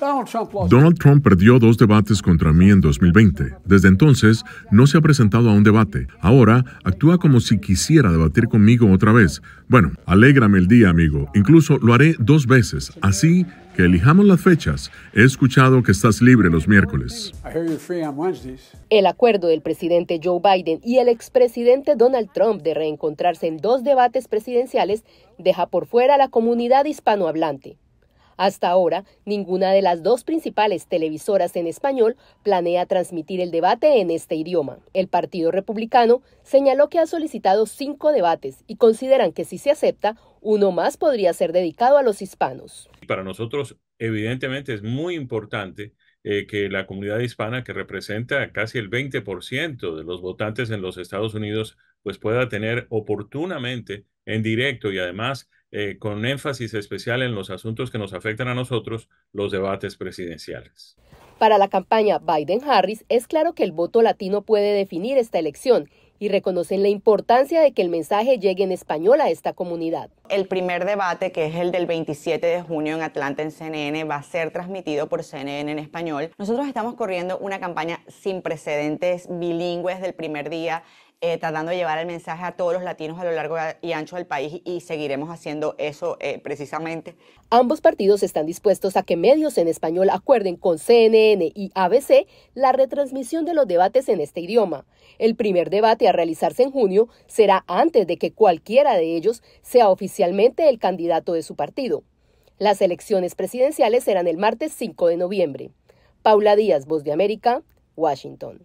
Donald Trump perdió dos debates contra mí en 2020. Desde entonces, no se ha presentado a un debate. Ahora, actúa como si quisiera debatir conmigo otra vez. Bueno, alégrame el día, amigo. Incluso lo haré dos veces. Así que elijamos las fechas. He escuchado que estás libre los miércoles. El acuerdo del presidente Joe Biden y el expresidente Donald Trump de reencontrarse en dos debates presidenciales deja por fuera a la comunidad hispanohablante. Hasta ahora, ninguna de las dos principales televisoras en español planea transmitir el debate en este idioma. El Partido Republicano señaló que ha solicitado cinco debates y consideran que si se acepta, uno más podría ser dedicado a los hispanos. Para nosotros, evidentemente, es muy importante eh, que la comunidad hispana, que representa casi el 20% de los votantes en los Estados Unidos, pues pueda tener oportunamente, en directo y además eh, con énfasis especial en los asuntos que nos afectan a nosotros, los debates presidenciales. Para la campaña Biden-Harris es claro que el voto latino puede definir esta elección y reconocen la importancia de que el mensaje llegue en español a esta comunidad. El primer debate, que es el del 27 de junio en Atlanta en CNN, va a ser transmitido por CNN en español. Nosotros estamos corriendo una campaña sin precedentes bilingües del primer día eh, tratando de llevar el mensaje a todos los latinos a lo largo y ancho del país y seguiremos haciendo eso eh, precisamente. Ambos partidos están dispuestos a que medios en español acuerden con CNN y ABC la retransmisión de los debates en este idioma. El primer debate a realizarse en junio será antes de que cualquiera de ellos sea oficialmente el candidato de su partido. Las elecciones presidenciales serán el martes 5 de noviembre. Paula Díaz, Voz de América, Washington.